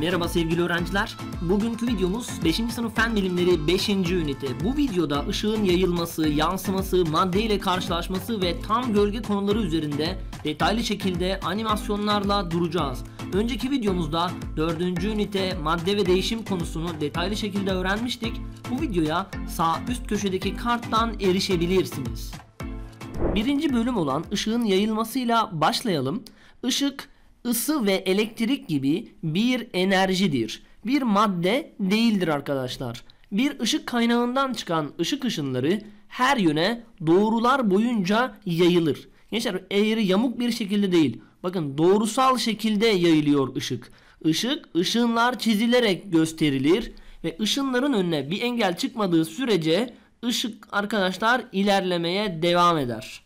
Merhaba sevgili öğrenciler. Bugünkü videomuz 5. sınıf fen bilimleri 5. ünite. Bu videoda ışığın yayılması, yansıması, madde ile karşılaşması ve tam gölge konuları üzerinde detaylı şekilde animasyonlarla duracağız. Önceki videomuzda 4. ünite madde ve değişim konusunu detaylı şekilde öğrenmiştik. Bu videoya sağ üst köşedeki karttan erişebilirsiniz. Birinci bölüm olan ışığın yayılmasıyla başlayalım. Işık ısı ve elektrik gibi bir enerjidir. Bir madde değildir arkadaşlar. Bir ışık kaynağından çıkan ışık ışınları her yöne doğrular boyunca yayılır. Gençler eğri yamuk bir şekilde değil. Bakın doğrusal şekilde yayılıyor ışık. Işık ışınlar çizilerek gösterilir ve ışınların önüne bir engel çıkmadığı sürece ışık arkadaşlar ilerlemeye devam eder.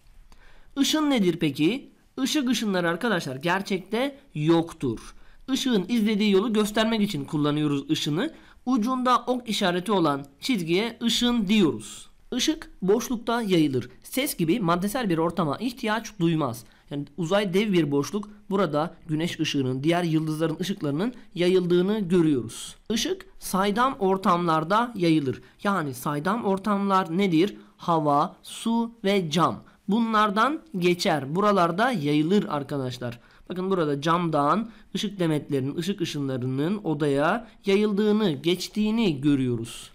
Işın nedir peki? Işık ışınları arkadaşlar gerçekte yoktur. Işığın izlediği yolu göstermek için kullanıyoruz ışını. Ucunda ok işareti olan çizgiye ışın diyoruz. Işık boşlukta yayılır. Ses gibi maddesel bir ortama ihtiyaç duymaz. Yani uzay dev bir boşluk. Burada güneş ışığının, diğer yıldızların ışıklarının yayıldığını görüyoruz. Işık saydam ortamlarda yayılır. Yani saydam ortamlar nedir? Hava, su ve cam bunlardan geçer. Buralarda yayılır arkadaşlar. Bakın burada camdan ışık demetlerinin, ışık ışınlarının odaya yayıldığını, geçtiğini görüyoruz.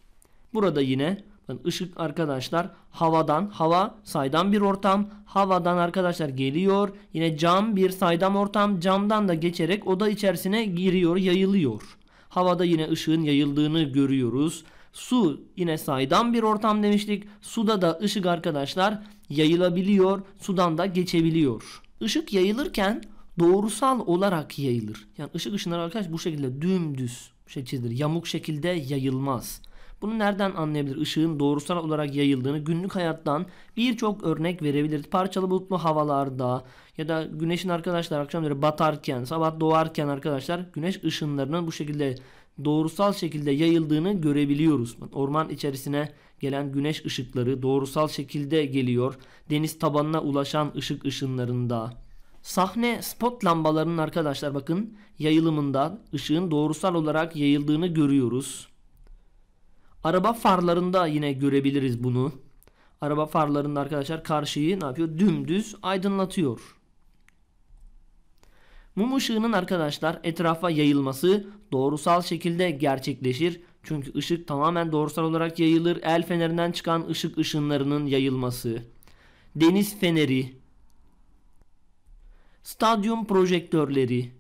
Burada yine bakın ışık arkadaşlar havadan, hava saydam bir ortam. Havadan arkadaşlar geliyor. Yine cam bir saydam ortam. Camdan da geçerek oda içerisine giriyor, yayılıyor. Havada yine ışığın yayıldığını görüyoruz. Su yine saydam bir ortam demiştik. Suda da ışık arkadaşlar yayılabiliyor, sudan da geçebiliyor. Işık yayılırken doğrusal olarak yayılır. Yani ışık ışınları arkadaş bu şekilde dümdüz şekildir. Yamuk şekilde yayılmaz. Bunu nereden anlayabilir? Işığın doğrusal olarak yayıldığını günlük hayattan birçok örnek verebiliriz. Parçalı bulutlu havalarda ya da güneşin arkadaşlar akşamları batarken, sabah doğarken arkadaşlar güneş ışınlarının bu şekilde doğrusal şekilde yayıldığını görebiliyoruz. Orman içerisine gelen güneş ışıkları doğrusal şekilde geliyor. Deniz tabanına ulaşan ışık ışınlarında. Sahne spot lambalarının arkadaşlar bakın yayılımında ışığın doğrusal olarak yayıldığını görüyoruz. Araba farlarında yine görebiliriz bunu. Araba farlarında arkadaşlar karşıyı ne yapıyor? Dümdüz aydınlatıyor. Mum ışığının arkadaşlar etrafa yayılması doğrusal şekilde gerçekleşir. Çünkü ışık tamamen doğrusal olarak yayılır. El fenerinden çıkan ışık ışınlarının yayılması. Deniz feneri. Stadyum projektörleri.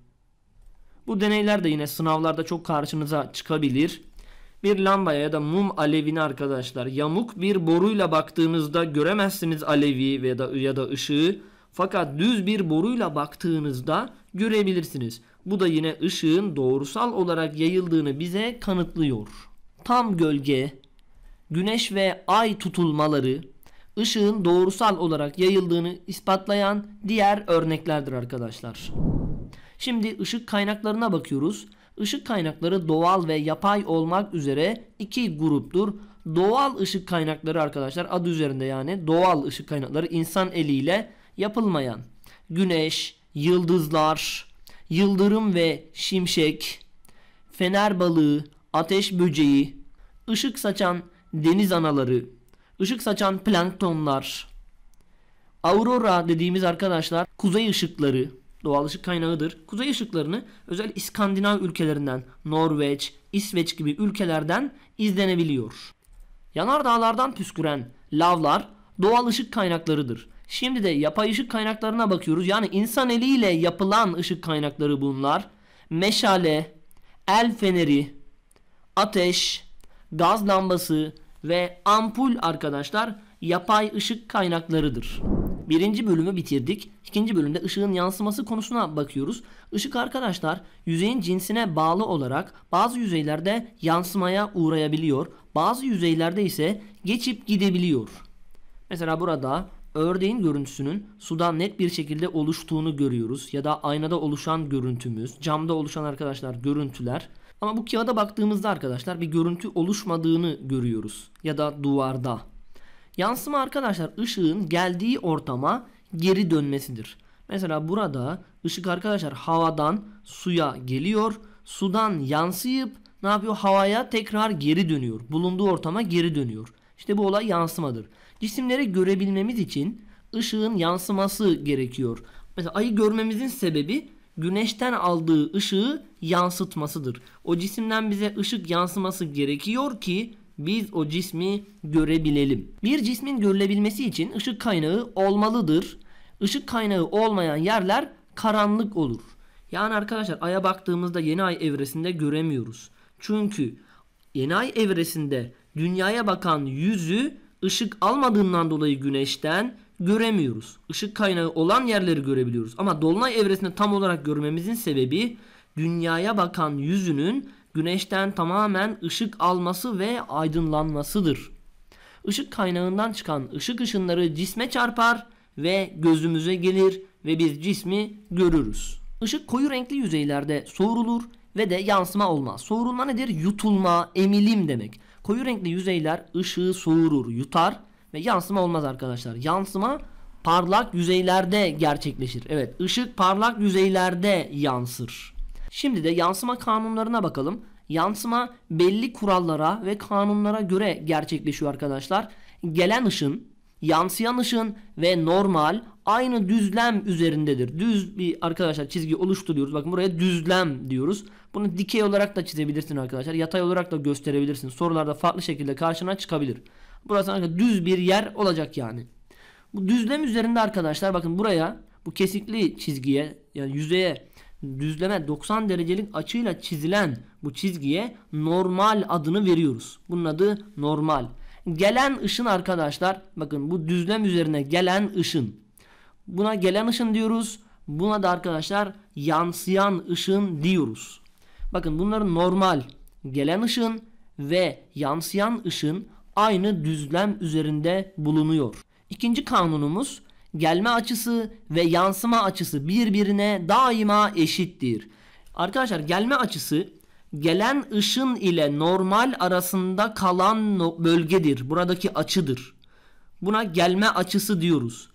Bu deneyler de yine sınavlarda çok karşınıza çıkabilir. Bir lambaya ya da mum alevini arkadaşlar yamuk bir boruyla baktığınızda göremezsiniz alevi ya da ya da ışığı. Fakat düz bir boruyla baktığınızda görebilirsiniz. Bu da yine ışığın doğrusal olarak yayıldığını bize kanıtlıyor. Tam gölge, güneş ve ay tutulmaları ışığın doğrusal olarak yayıldığını ispatlayan diğer örneklerdir arkadaşlar. Şimdi ışık kaynaklarına bakıyoruz. Işık kaynakları doğal ve yapay olmak üzere iki gruptur. Doğal ışık kaynakları arkadaşlar adı üzerinde yani doğal ışık kaynakları insan eliyle yapılmayan güneş, yıldızlar, yıldırım ve şimşek, fener balığı, ateş böceği, ışık saçan deniz anaları, ışık saçan planktonlar, aurora dediğimiz arkadaşlar kuzey ışıkları, doğal ışık kaynağıdır. Kuzey ışıklarını özel İskandinav ülkelerinden, Norveç, İsveç gibi ülkelerden izlenebiliyor. Yanardağlardan püsküren lavlar doğal ışık kaynaklarıdır. Şimdi de yapay ışık kaynaklarına bakıyoruz. Yani insan eliyle yapılan ışık kaynakları bunlar. Meşale, el feneri, ateş, gaz lambası ve ampul arkadaşlar yapay ışık kaynaklarıdır. Birinci bölümü bitirdik. İkinci bölümde ışığın yansıması konusuna bakıyoruz. Işık arkadaşlar yüzeyin cinsine bağlı olarak bazı yüzeylerde yansımaya uğrayabiliyor. Bazı yüzeylerde ise geçip gidebiliyor. Mesela burada Ördeğin görüntüsünün sudan net bir şekilde oluştuğunu görüyoruz ya da aynada oluşan görüntümüz, camda oluşan arkadaşlar görüntüler. Ama bu kağıda baktığımızda arkadaşlar bir görüntü oluşmadığını görüyoruz ya da duvarda. Yansıma arkadaşlar ışığın geldiği ortama geri dönmesidir. Mesela burada ışık arkadaşlar havadan suya geliyor. Sudan yansıyıp ne yapıyor? Havaya tekrar geri dönüyor. Bulunduğu ortama geri dönüyor. İşte bu olay yansımadır. Cisimleri görebilmemiz için ışığın yansıması gerekiyor. Mesela ayı görmemizin sebebi güneşten aldığı ışığı yansıtmasıdır. O cisimden bize ışık yansıması gerekiyor ki biz o cismi görebilelim. Bir cismin görülebilmesi için ışık kaynağı olmalıdır. Işık kaynağı olmayan yerler karanlık olur. Yani arkadaşlar aya baktığımızda yeni ay evresinde göremiyoruz. Çünkü yeni ay evresinde dünyaya bakan yüzü ışık almadığından dolayı güneşten göremiyoruz. Işık kaynağı olan yerleri görebiliyoruz. Ama dolunay evresinde tam olarak görmemizin sebebi dünyaya bakan yüzünün güneşten tamamen ışık alması ve aydınlanmasıdır. Işık kaynağından çıkan ışık ışınları cisme çarpar ve gözümüze gelir ve biz cismi görürüz. Işık koyu renkli yüzeylerde soğurulur ve de yansıma olmaz. Soğurulma nedir? Yutulma, emilim demek. Koyu renkli yüzeyler ışığı soğurur, yutar ve yansıma olmaz arkadaşlar. Yansıma parlak yüzeylerde gerçekleşir. Evet ışık parlak yüzeylerde yansır. Şimdi de yansıma kanunlarına bakalım. Yansıma belli kurallara ve kanunlara göre gerçekleşiyor arkadaşlar. Gelen ışın, yansıyan ışın ve normal aynı düzlem üzerindedir. Düz bir arkadaşlar çizgi oluşturuyoruz. Bakın buraya düzlem diyoruz. Bunu dikey olarak da çizebilirsin arkadaşlar. Yatay olarak da gösterebilirsin. Sorularda farklı şekilde karşına çıkabilir. Burası arkadaşlar düz bir yer olacak yani. Bu düzlem üzerinde arkadaşlar bakın buraya bu kesikli çizgiye yani yüzeye düzleme 90 derecelik açıyla çizilen bu çizgiye normal adını veriyoruz. Bunun adı normal. Gelen ışın arkadaşlar bakın bu düzlem üzerine gelen ışın Buna gelen ışın diyoruz. Buna da arkadaşlar yansıyan ışın diyoruz. Bakın bunların normal gelen ışın ve yansıyan ışın aynı düzlem üzerinde bulunuyor. İkinci kanunumuz gelme açısı ve yansıma açısı birbirine daima eşittir. Arkadaşlar gelme açısı gelen ışın ile normal arasında kalan bölgedir. Buradaki açıdır. Buna gelme açısı diyoruz.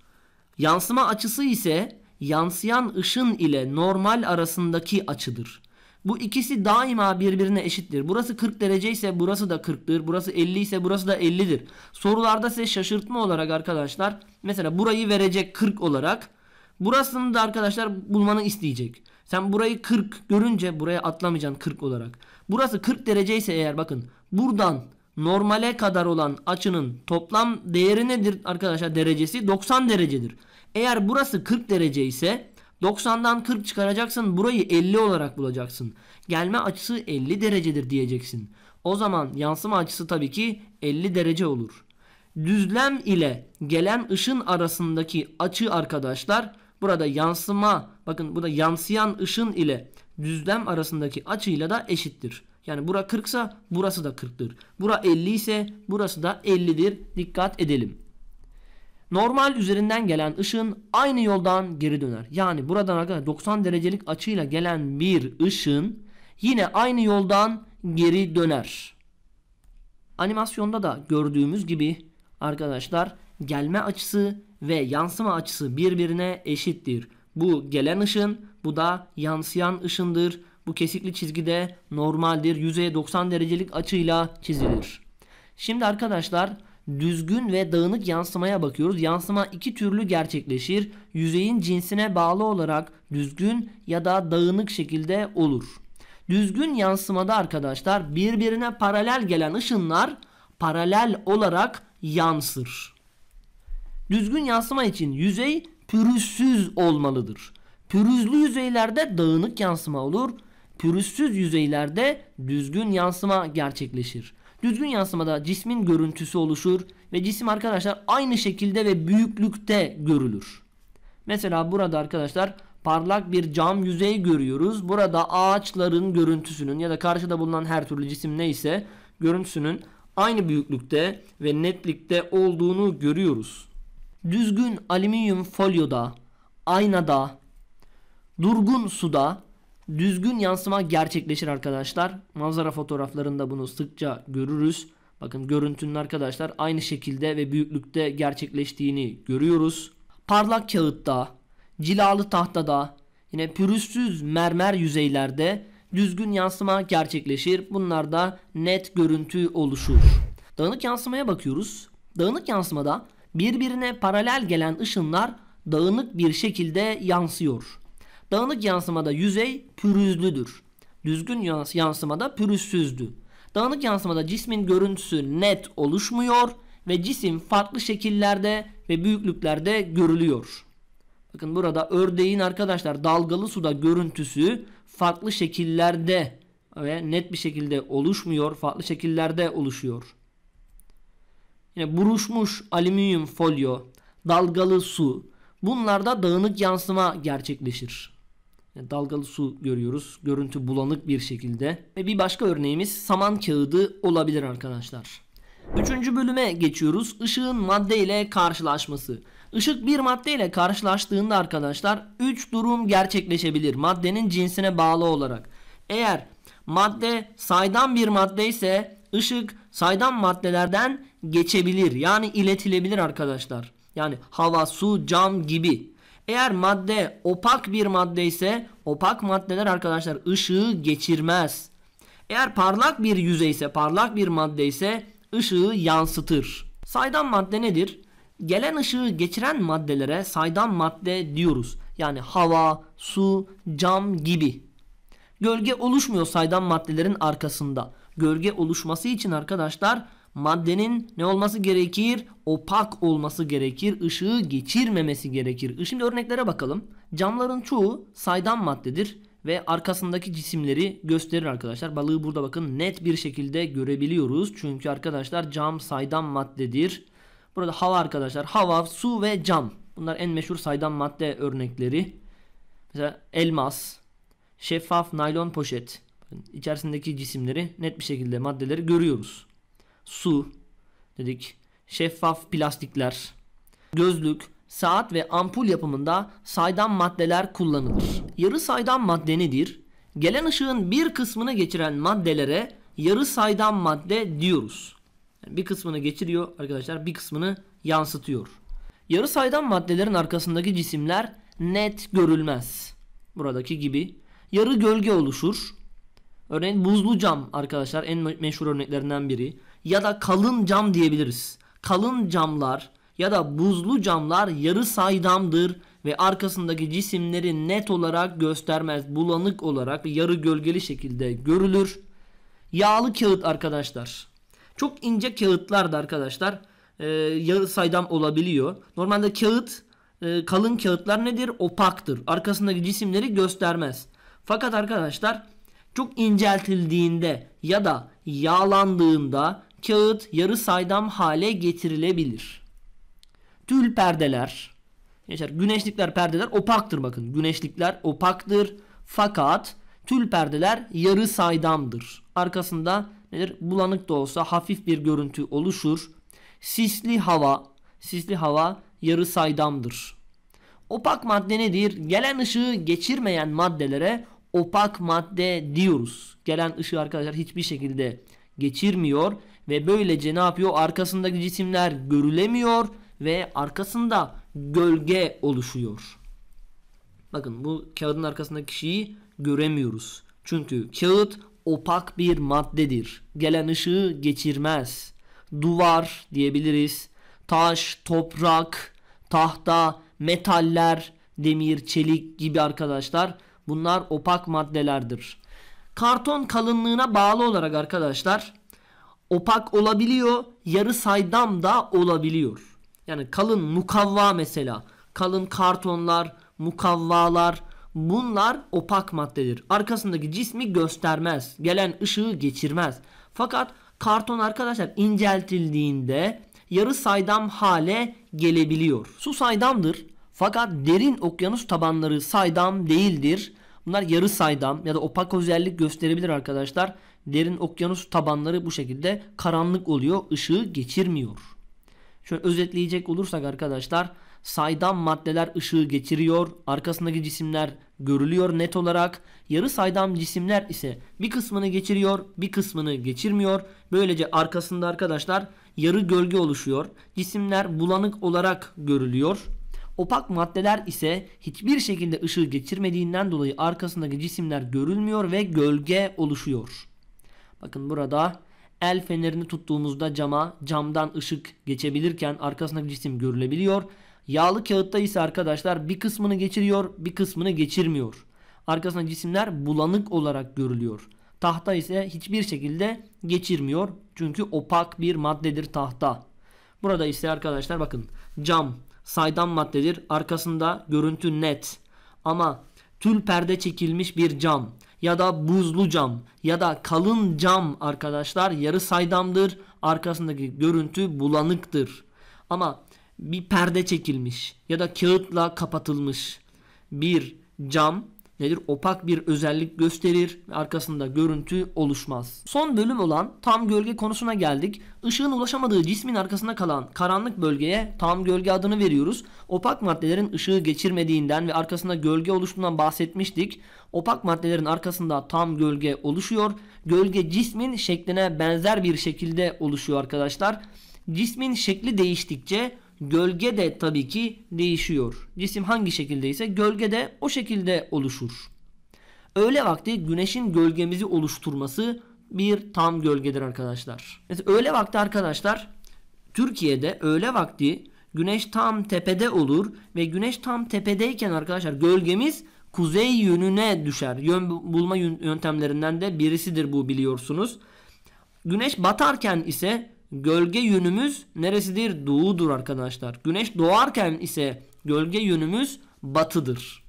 Yansıma açısı ise yansıyan ışın ile normal arasındaki açıdır. Bu ikisi daima birbirine eşittir. Burası 40 derece ise burası da 40'tır. Burası 50 ise burası da 50'dir. Sorularda size şaşırtma olarak arkadaşlar mesela burayı verecek 40 olarak burasını da arkadaşlar bulmanı isteyecek. Sen burayı 40 görünce buraya atlamayacaksın 40 olarak. Burası 40 derece ise eğer bakın buradan normale kadar olan açının toplam değeri nedir arkadaşlar derecesi 90 derecedir. Eğer burası 40 derece ise 90'dan 40 çıkaracaksın burayı 50 olarak bulacaksın. Gelme açısı 50 derecedir diyeceksin. O zaman yansıma açısı tabii ki 50 derece olur. Düzlem ile gelen ışın arasındaki açı arkadaşlar burada yansıma bakın burada yansıyan ışın ile düzlem arasındaki açıyla da eşittir. Yani bura 40 ise burası da 40'tır. Bura 50 ise burası da 50'dir. Dikkat edelim. Normal üzerinden gelen ışın aynı yoldan geri döner. Yani buradan 90 derecelik açıyla gelen bir ışın yine aynı yoldan geri döner. Animasyonda da gördüğümüz gibi arkadaşlar gelme açısı ve yansıma açısı birbirine eşittir. Bu gelen ışın bu da yansıyan ışındır. Bu kesikli çizgide normaldir. Yüzeye 90 derecelik açıyla çizilir. Şimdi arkadaşlar düzgün ve dağınık yansımaya bakıyoruz. Yansıma iki türlü gerçekleşir. Yüzeyin cinsine bağlı olarak düzgün ya da dağınık şekilde olur. Düzgün yansımada arkadaşlar birbirine paralel gelen ışınlar paralel olarak yansır. Düzgün yansıma için yüzey pürüzsüz olmalıdır. Pürüzlü yüzeylerde dağınık yansıma olur pürüzsüz yüzeylerde düzgün yansıma gerçekleşir. Düzgün yansımada cismin görüntüsü oluşur ve cisim arkadaşlar aynı şekilde ve büyüklükte görülür. Mesela burada arkadaşlar parlak bir cam yüzey görüyoruz. Burada ağaçların görüntüsünün ya da karşıda bulunan her türlü cisim neyse görüntüsünün aynı büyüklükte ve netlikte olduğunu görüyoruz. Düzgün alüminyum folyoda, aynada, durgun suda düzgün yansıma gerçekleşir arkadaşlar. Manzara fotoğraflarında bunu sıkça görürüz. Bakın görüntünün arkadaşlar aynı şekilde ve büyüklükte gerçekleştiğini görüyoruz. Parlak kağıtta, cilalı tahtada, yine pürüzsüz mermer yüzeylerde düzgün yansıma gerçekleşir. Bunlarda net görüntü oluşur. Dağınık yansımaya bakıyoruz. Dağınık yansımada birbirine paralel gelen ışınlar dağınık bir şekilde yansıyor. Dağınık yansımada yüzey pürüzlüdür. Düzgün yansımada pürüzsüzdü. Dağınık yansımada cismin görüntüsü net oluşmuyor ve cisim farklı şekillerde ve büyüklüklerde görülüyor. Bakın burada ördeğin arkadaşlar dalgalı suda görüntüsü farklı şekillerde ve net bir şekilde oluşmuyor. Farklı şekillerde oluşuyor. Yine buruşmuş alüminyum folyo, dalgalı su bunlarda dağınık yansıma gerçekleşir dalgalı su görüyoruz. Görüntü bulanık bir şekilde. Ve bir başka örneğimiz saman kağıdı olabilir arkadaşlar. Üçüncü bölüme geçiyoruz. Işığın madde ile karşılaşması. Işık bir madde ile karşılaştığında arkadaşlar 3 durum gerçekleşebilir. Maddenin cinsine bağlı olarak. Eğer madde saydam bir madde ise ışık saydam maddelerden geçebilir. Yani iletilebilir arkadaşlar. Yani hava, su, cam gibi. Eğer madde opak bir madde ise opak maddeler arkadaşlar ışığı geçirmez. Eğer parlak bir yüzey ise parlak bir madde ise ışığı yansıtır. Saydam madde nedir? Gelen ışığı geçiren maddelere saydam madde diyoruz. Yani hava, su, cam gibi. Gölge oluşmuyor saydam maddelerin arkasında. Gölge oluşması için arkadaşlar maddenin ne olması gerekir? Opak olması gerekir. Işığı geçirmemesi gerekir. Şimdi örneklere bakalım. Camların çoğu saydam maddedir ve arkasındaki cisimleri gösterir arkadaşlar. Balığı burada bakın net bir şekilde görebiliyoruz. Çünkü arkadaşlar cam saydam maddedir. Burada hava arkadaşlar. Hava, su ve cam. Bunlar en meşhur saydam madde örnekleri. Mesela elmas, şeffaf naylon poşet. İçerisindeki cisimleri net bir şekilde maddeleri görüyoruz su dedik, şeffaf plastikler, gözlük, saat ve ampul yapımında saydam maddeler kullanılır. Yarı saydam madde nedir? Gelen ışığın bir kısmını geçiren maddelere yarı saydam madde diyoruz. Yani bir kısmını geçiriyor arkadaşlar, bir kısmını yansıtıyor. Yarı saydam maddelerin arkasındaki cisimler net görülmez. Buradaki gibi yarı gölge oluşur. Örneğin buzlu cam arkadaşlar en meşhur örneklerinden biri ya da kalın cam diyebiliriz. Kalın camlar ya da buzlu camlar yarı saydamdır ve arkasındaki cisimleri net olarak göstermez. Bulanık olarak yarı gölgeli şekilde görülür. Yağlı kağıt arkadaşlar. Çok ince kağıtlar da arkadaşlar e, yarı saydam olabiliyor. Normalde kağıt e, kalın kağıtlar nedir? Opaktır. Arkasındaki cisimleri göstermez. Fakat arkadaşlar çok inceltildiğinde ya da yağlandığında kağıt yarı saydam hale getirilebilir. Tül perdeler. Gençler güneşlikler perdeler opaktır bakın. Güneşlikler opaktır. Fakat tül perdeler yarı saydamdır. Arkasında nedir? Bulanık da olsa hafif bir görüntü oluşur. Sisli hava, sisli hava yarı saydamdır. Opak madde nedir? Gelen ışığı geçirmeyen maddelere opak madde diyoruz. Gelen ışığı arkadaşlar hiçbir şekilde geçirmiyor ve böylece ne yapıyor? Arkasındaki cisimler görülemiyor ve arkasında gölge oluşuyor. Bakın bu kağıdın arkasındaki kişiyi göremiyoruz. Çünkü kağıt opak bir maddedir. Gelen ışığı geçirmez. Duvar diyebiliriz. Taş, toprak, tahta, metaller, demir, çelik gibi arkadaşlar bunlar opak maddelerdir. Karton kalınlığına bağlı olarak arkadaşlar opak olabiliyor. Yarı saydam da olabiliyor. Yani kalın mukavva mesela. Kalın kartonlar, mukavvalar bunlar opak maddedir. Arkasındaki cismi göstermez. Gelen ışığı geçirmez. Fakat karton arkadaşlar inceltildiğinde yarı saydam hale gelebiliyor. Su saydamdır. Fakat derin okyanus tabanları saydam değildir Bunlar yarı saydam ya da opak özellik gösterebilir arkadaşlar. Derin okyanus tabanları bu şekilde karanlık oluyor. ışığı geçirmiyor. Şöyle özetleyecek olursak arkadaşlar saydam maddeler ışığı geçiriyor. Arkasındaki cisimler görülüyor net olarak. Yarı saydam cisimler ise bir kısmını geçiriyor, bir kısmını geçirmiyor. Böylece arkasında arkadaşlar yarı gölge oluşuyor. Cisimler bulanık olarak görülüyor. Opak maddeler ise hiçbir şekilde ışığı geçirmediğinden dolayı arkasındaki cisimler görülmüyor ve gölge oluşuyor. Bakın burada el fenerini tuttuğumuzda cama camdan ışık geçebilirken arkasındaki cisim görülebiliyor. Yağlı kağıtta ise arkadaşlar bir kısmını geçiriyor bir kısmını geçirmiyor. Arkasındaki cisimler bulanık olarak görülüyor. Tahta ise hiçbir şekilde geçirmiyor. Çünkü opak bir maddedir tahta. Burada ise arkadaşlar bakın cam saydam maddedir. Arkasında görüntü net. Ama tül perde çekilmiş bir cam ya da buzlu cam ya da kalın cam arkadaşlar yarı saydamdır. Arkasındaki görüntü bulanıktır. Ama bir perde çekilmiş ya da kağıtla kapatılmış bir cam nedir? Opak bir özellik gösterir ve arkasında görüntü oluşmaz. Son bölüm olan tam gölge konusuna geldik. Işığın ulaşamadığı cismin arkasında kalan karanlık bölgeye tam gölge adını veriyoruz. Opak maddelerin ışığı geçirmediğinden ve arkasında gölge oluştuğundan bahsetmiştik. Opak maddelerin arkasında tam gölge oluşuyor. Gölge cismin şekline benzer bir şekilde oluşuyor arkadaşlar. Cismin şekli değiştikçe Gölge de tabii ki değişiyor. Cisim hangi şekildeyse gölge de o şekilde oluşur. Öğle vakti güneşin gölgemizi oluşturması bir tam gölgedir arkadaşlar. Mesela öğle vakti arkadaşlar Türkiye'de öğle vakti güneş tam tepede olur ve güneş tam tepedeyken arkadaşlar gölgemiz kuzey yönüne düşer. Yön bulma yöntemlerinden de birisidir bu biliyorsunuz. Güneş batarken ise gölge yönümüz neresidir? Doğudur arkadaşlar. Güneş doğarken ise gölge yönümüz batıdır.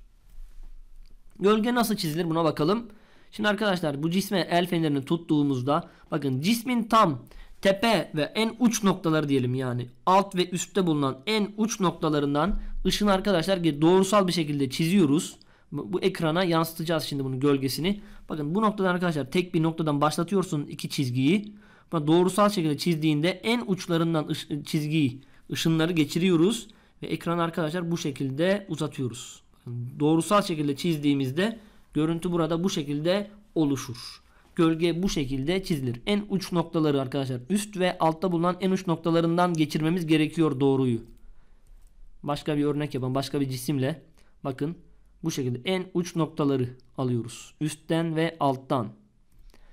Gölge nasıl çizilir buna bakalım. Şimdi arkadaşlar bu cisme el fenerini tuttuğumuzda bakın cismin tam tepe ve en uç noktaları diyelim yani alt ve üstte bulunan en uç noktalarından ışın arkadaşlar doğrusal bir şekilde çiziyoruz. Bu ekrana yansıtacağız şimdi bunun gölgesini. Bakın bu noktadan arkadaşlar tek bir noktadan başlatıyorsun iki çizgiyi doğrusal şekilde çizdiğinde en uçlarından çizgiyi ışınları geçiriyoruz ve ekranı arkadaşlar bu şekilde uzatıyoruz. Doğrusal şekilde çizdiğimizde görüntü burada bu şekilde oluşur. Gölge bu şekilde çizilir. En uç noktaları arkadaşlar üst ve altta bulunan en uç noktalarından geçirmemiz gerekiyor doğruyu. Başka bir örnek yapalım. Başka bir cisimle bakın bu şekilde en uç noktaları alıyoruz. Üstten ve alttan.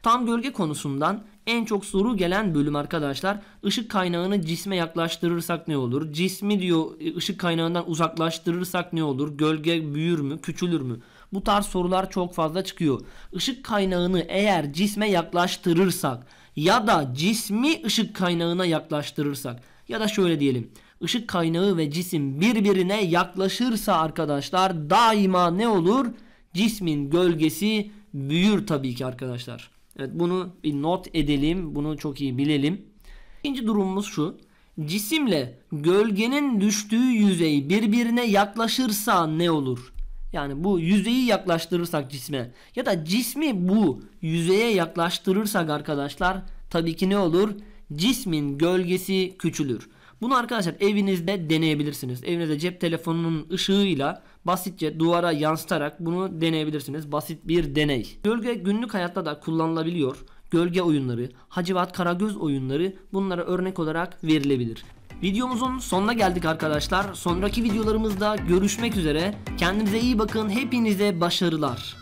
Tam gölge konusundan en çok soru gelen bölüm arkadaşlar. Işık kaynağını cisme yaklaştırırsak ne olur? Cismi diyor e, ışık kaynağından uzaklaştırırsak ne olur? Gölge büyür mü? Küçülür mü? Bu tarz sorular çok fazla çıkıyor. Işık kaynağını eğer cisme yaklaştırırsak ya da cismi ışık kaynağına yaklaştırırsak ya da şöyle diyelim. Işık kaynağı ve cisim birbirine yaklaşırsa arkadaşlar daima ne olur? Cismin gölgesi büyür tabii ki arkadaşlar. Evet bunu bir not edelim. Bunu çok iyi bilelim. İkinci durumumuz şu. Cisimle gölgenin düştüğü yüzey birbirine yaklaşırsa ne olur? Yani bu yüzeyi yaklaştırırsak cisme ya da cismi bu yüzeye yaklaştırırsak arkadaşlar tabii ki ne olur? Cismin gölgesi küçülür. Bunu arkadaşlar evinizde deneyebilirsiniz. Evinizde cep telefonunun ışığıyla basitçe duvara yansıtarak bunu deneyebilirsiniz. Basit bir deney. Gölge günlük hayatta da kullanılabiliyor. Gölge oyunları, hacivat karagöz oyunları bunlara örnek olarak verilebilir. Videomuzun sonuna geldik arkadaşlar. Sonraki videolarımızda görüşmek üzere. Kendinize iyi bakın. Hepinize başarılar.